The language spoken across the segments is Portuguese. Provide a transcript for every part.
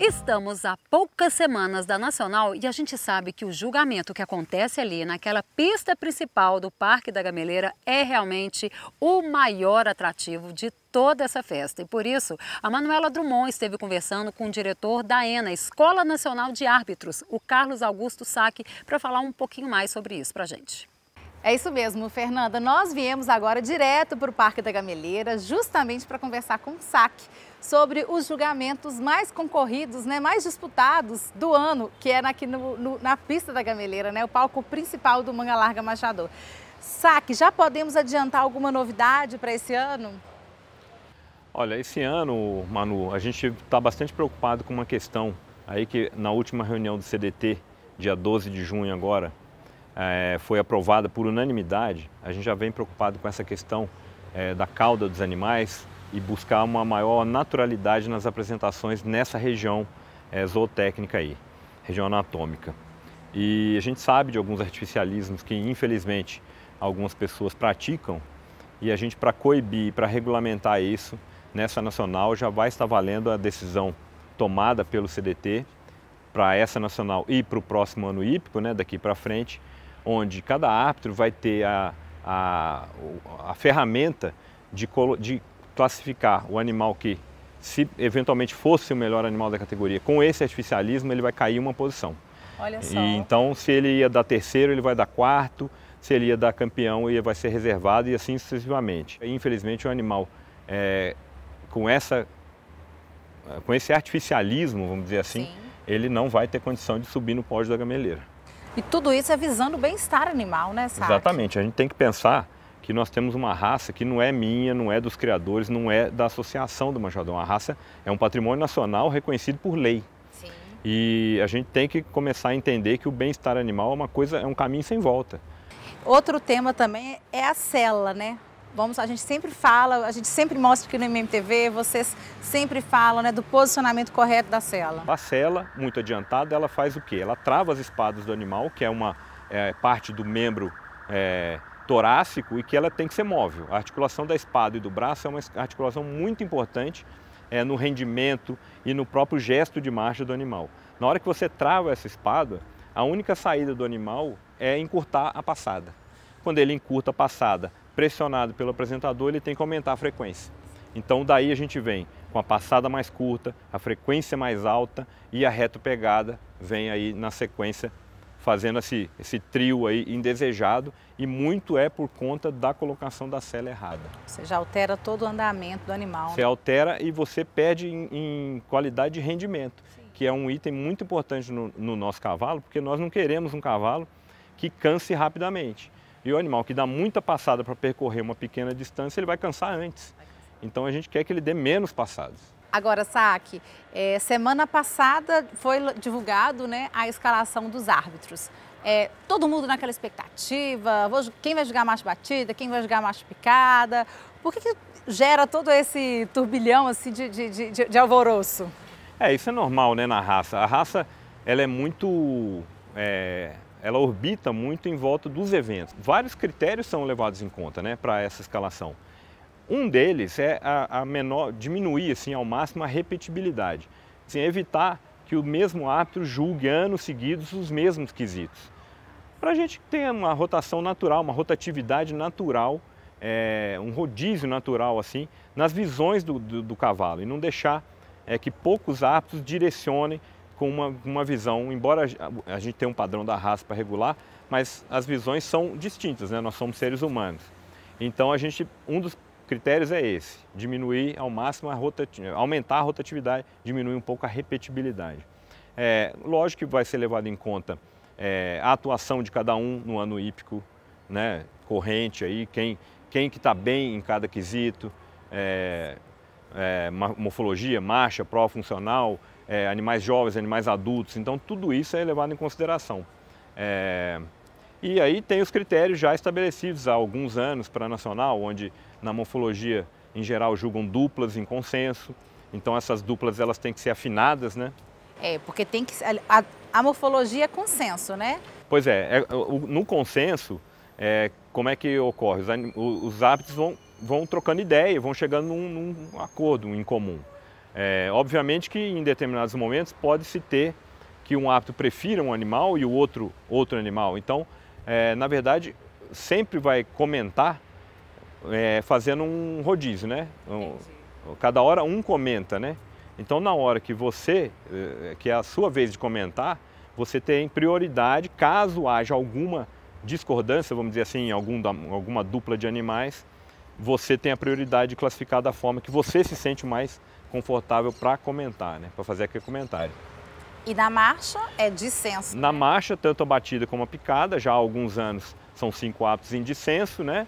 Estamos a poucas semanas da Nacional e a gente sabe que o julgamento que acontece ali naquela pista principal do Parque da Gameleira é realmente o maior atrativo de toda essa festa. E por isso, a Manuela Drummond esteve conversando com o diretor da ENA, Escola Nacional de Árbitros, o Carlos Augusto Saque, para falar um pouquinho mais sobre isso para a gente. É isso mesmo, Fernanda. Nós viemos agora direto para o Parque da Gameleira, justamente para conversar com o SAC sobre os julgamentos mais concorridos, né, mais disputados do ano, que é aqui no, no, na pista da Gameleira, né, o palco principal do Manga Larga Machador. SAC, já podemos adiantar alguma novidade para esse ano? Olha, esse ano, Manu, a gente está bastante preocupado com uma questão aí que na última reunião do CDT, dia 12 de junho agora, é, foi aprovada por unanimidade, a gente já vem preocupado com essa questão é, da cauda dos animais e buscar uma maior naturalidade nas apresentações nessa região é, zootécnica aí, região anatômica. E a gente sabe de alguns artificialismos que, infelizmente, algumas pessoas praticam e a gente, para coibir, para regulamentar isso, nessa nacional já vai estar valendo a decisão tomada pelo CDT para essa nacional e para o próximo ano hípico, né, daqui para frente, onde cada árbitro vai ter a, a, a ferramenta de, de classificar o animal que, se eventualmente fosse o melhor animal da categoria, com esse artificialismo ele vai cair uma posição. Olha só. E, então, se ele ia dar terceiro, ele vai dar quarto, se ele ia dar campeão, ele vai ser reservado e assim sucessivamente. E, infelizmente, o animal é, com, essa, é, com esse artificialismo, vamos dizer assim, Sim. ele não vai ter condição de subir no pódio da gameleira. E tudo isso é visando o bem-estar animal, né, Sá? Exatamente. A gente tem que pensar que nós temos uma raça que não é minha, não é dos criadores, não é da associação do manjadão. A raça é um patrimônio nacional reconhecido por lei. Sim. E a gente tem que começar a entender que o bem-estar animal é uma coisa, é um caminho sem volta. Outro tema também é a cela, né? Vamos, a gente sempre fala, a gente sempre mostra aqui no MMTV, vocês sempre falam né, do posicionamento correto da cela. A cela, muito adiantada, ela faz o quê? Ela trava as espadas do animal, que é uma é, parte do membro é, torácico e que ela tem que ser móvel. A articulação da espada e do braço é uma articulação muito importante é, no rendimento e no próprio gesto de marcha do animal. Na hora que você trava essa espada, a única saída do animal é encurtar a passada. Quando ele encurta a passada pressionado pelo apresentador, ele tem que aumentar a frequência. Então daí a gente vem com a passada mais curta, a frequência mais alta e a reto pegada vem aí na sequência fazendo esse, esse trio aí indesejado e muito é por conta da colocação da cela errada. Você já altera todo o andamento do animal. Você né? altera e você perde em, em qualidade de rendimento, Sim. que é um item muito importante no, no nosso cavalo, porque nós não queremos um cavalo que canse rapidamente. E o animal que dá muita passada para percorrer uma pequena distância, ele vai cansar antes. Então a gente quer que ele dê menos passadas. Agora, Saque, é, semana passada foi divulgado né, a escalação dos árbitros. É, todo mundo naquela expectativa, vou, quem vai jogar macho batida, quem vai jogar macho picada. Por que, que gera todo esse turbilhão assim, de, de, de, de, alvoroço? É, isso é normal né, na raça. A raça ela é muito é ela orbita muito em volta dos eventos. Vários critérios são levados em conta né, para essa escalação. Um deles é a, a, menor, diminuir assim, ao máximo a repetibilidade, assim, evitar que o mesmo árbitro julgue anos seguidos os mesmos quesitos. Para a gente ter uma rotação natural, uma rotatividade natural, é, um rodízio natural assim, nas visões do, do, do cavalo e não deixar é, que poucos árbitros direcionem com uma, uma visão, embora a gente tenha um padrão da raça para regular, mas as visões são distintas, né? nós somos seres humanos. Então a gente, um dos critérios é esse, diminuir ao máximo a rotatividade, aumentar a rotatividade, diminuir um pouco a repetibilidade. É, lógico que vai ser levado em conta é, a atuação de cada um no ano hípico, né, corrente aí, quem, quem que está bem em cada quesito, é, é morfologia, marcha, pró-funcional, é, animais jovens, animais adultos. Então, tudo isso é levado em consideração. É... E aí tem os critérios já estabelecidos há alguns anos para a nacional, onde na morfologia, em geral, julgam duplas em consenso. Então, essas duplas elas têm que ser afinadas, né? É, porque tem que. A, a morfologia é consenso, né? Pois é, é no consenso, é, como é que ocorre? Os, os hábitos vão, vão trocando ideia, vão chegando num, num acordo em comum. É, obviamente que em determinados momentos pode-se ter que um apto prefira um animal e o outro outro animal. Então, é, na verdade, sempre vai comentar é, fazendo um rodízio, né? Um, cada hora um comenta, né? Então, na hora que você, é, que é a sua vez de comentar, você tem prioridade, caso haja alguma discordância, vamos dizer assim, em algum, alguma dupla de animais, você tem a prioridade de classificar da forma que você se sente mais confortável para comentar, né? para fazer aquele comentário. E na marcha é dissenso? Na marcha, tanto a batida como a picada, já há alguns anos são cinco atos em dissenso, né?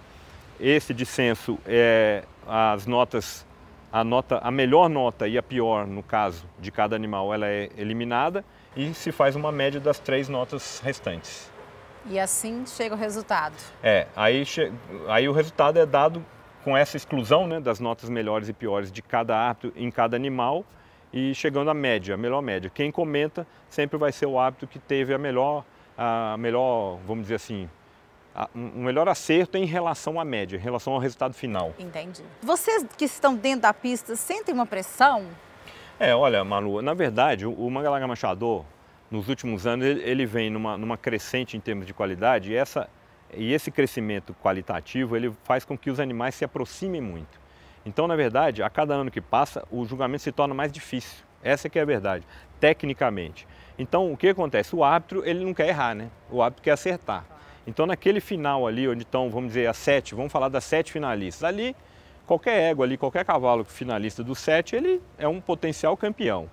Esse dissenso é as notas, a nota, a melhor nota e a pior, no caso de cada animal, ela é eliminada e se faz uma média das três notas restantes. E assim chega o resultado. É, aí, che... aí o resultado é dado com essa exclusão né, das notas melhores e piores de cada hábito em cada animal e chegando à média, a melhor média. Quem comenta sempre vai ser o hábito que teve a melhor, a melhor vamos dizer assim, um melhor acerto em relação à média, em relação ao resultado final. Entendi. Vocês que estão dentro da pista sentem uma pressão? É, olha, Malu, na verdade, o, Mangalaga Machador, nos últimos anos, ele, ele vem numa, numa crescente em termos de qualidade e essa e esse crescimento qualitativo ele faz com que os animais se aproximem muito. Então, na verdade, a cada ano que passa, o julgamento se torna mais difícil. Essa que é a verdade, tecnicamente. Então, o que acontece? O árbitro ele não quer errar, né? O árbitro quer acertar. Então, naquele final ali, onde estão, vamos dizer, as sete, vamos falar das sete finalistas. Ali, qualquer égua ali, qualquer cavalo finalista do sete, ele é um potencial campeão.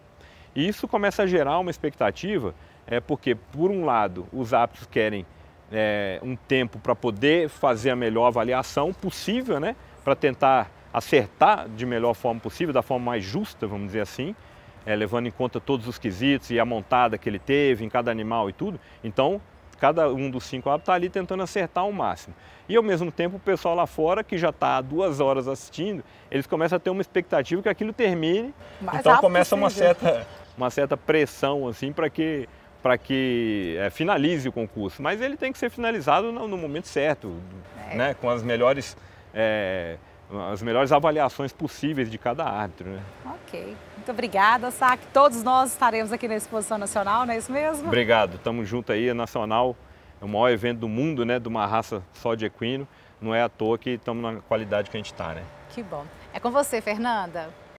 E isso começa a gerar uma expectativa, é porque, por um lado, os árbitros querem é, um tempo para poder fazer a melhor avaliação possível, né? Para tentar acertar de melhor forma possível, da forma mais justa, vamos dizer assim, é, levando em conta todos os quesitos e a montada que ele teve em cada animal e tudo. Então, cada um dos cinco hábitos está ali tentando acertar o máximo. E ao mesmo tempo, o pessoal lá fora, que já está há duas horas assistindo, eles começam a ter uma expectativa que aquilo termine. Mais então começa uma certa, uma certa pressão assim para que para que é, finalize o concurso, mas ele tem que ser finalizado no, no momento certo, é. né, com as melhores, é, as melhores avaliações possíveis de cada árbitro. Né? Ok. Muito obrigada, Sac. Todos nós estaremos aqui na Exposição Nacional, não é isso mesmo? Obrigado. Estamos juntos aí, a Nacional é o maior evento do mundo, né, de uma raça só de equino. Não é à toa que estamos na qualidade que a gente está, né? Que bom. É com você, Fernanda.